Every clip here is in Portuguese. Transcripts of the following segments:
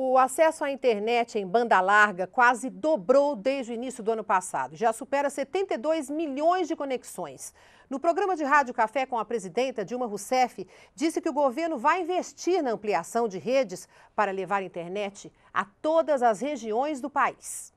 O acesso à internet em banda larga quase dobrou desde o início do ano passado. Já supera 72 milhões de conexões. No programa de Rádio Café com a presidenta Dilma Rousseff, disse que o governo vai investir na ampliação de redes para levar internet a todas as regiões do país.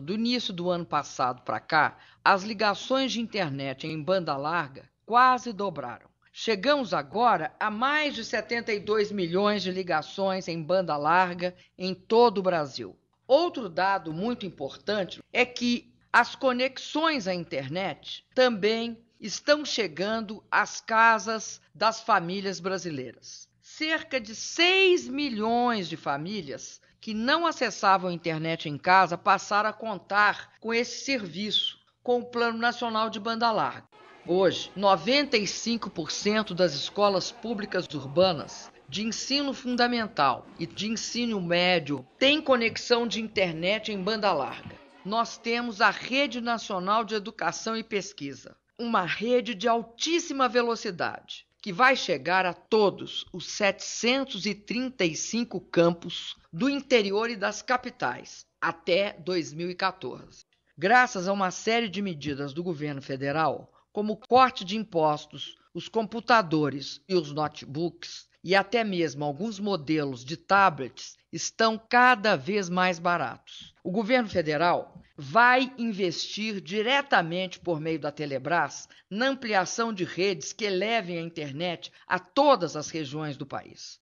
Do início do ano passado para cá, as ligações de internet em banda larga quase dobraram. Chegamos agora a mais de 72 milhões de ligações em banda larga em todo o Brasil. Outro dado muito importante é que as conexões à internet também estão chegando às casas das famílias brasileiras. Cerca de 6 milhões de famílias que não acessavam a internet em casa passaram a contar com esse serviço, com o Plano Nacional de Banda Larga. Hoje, 95% das escolas públicas urbanas de ensino fundamental e de ensino médio têm conexão de internet em banda larga. Nós temos a Rede Nacional de Educação e Pesquisa, uma rede de altíssima velocidade que vai chegar a todos os 735 campos do interior e das capitais até 2014. Graças a uma série de medidas do governo federal, como o corte de impostos, os computadores e os notebooks, e até mesmo alguns modelos de tablets, estão cada vez mais baratos. O governo federal vai investir diretamente por meio da Telebrás na ampliação de redes que levem a internet a todas as regiões do país.